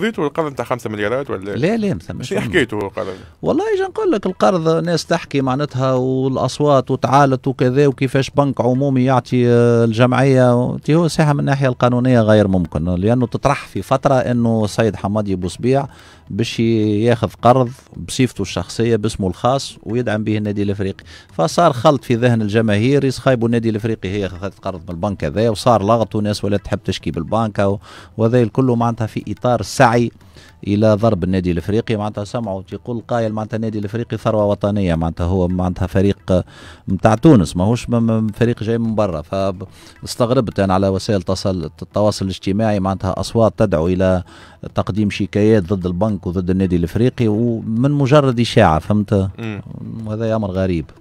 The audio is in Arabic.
خذيتوا القرض نتاع 5 مليارات ولا لا لا ما شنو حكيتوا القرض والله اجي نقول لك القرض ناس تحكي معناتها والاصوات وتعالت وكذا وكيفاش بنك عمومي يعطي آه، الجمعيه هو ساحه من الناحيه القانونيه غير ممكن لانه تطرح في فتره انه السيد حمادي بوسبيع باش ياخذ قرض بصفته الشخصيه باسمه الخاص ويدعم به النادي الافريقي فصار خلط في ذهن الجماهير يسخايبوا النادي الافريقي هي اخذت قرض من البنك هذا وصار لغط وناس ولا تحب تشكي بالبنك وهذا الكل معناتها في اطار السعي الداعي الى ضرب النادي الافريقي معناتها سمعوا تيقول قايل معناتها النادي الافريقي ثروه وطنيه معناتها هو معناتها فريق نتاع تونس ماهوش فريق جاي من برا فاستغربت انا على وسائل التواصل الاجتماعي معناتها اصوات تدعو الى تقديم شكايات ضد البنك وضد النادي الافريقي ومن مجرد اشاعه فهمت وهذا امر غريب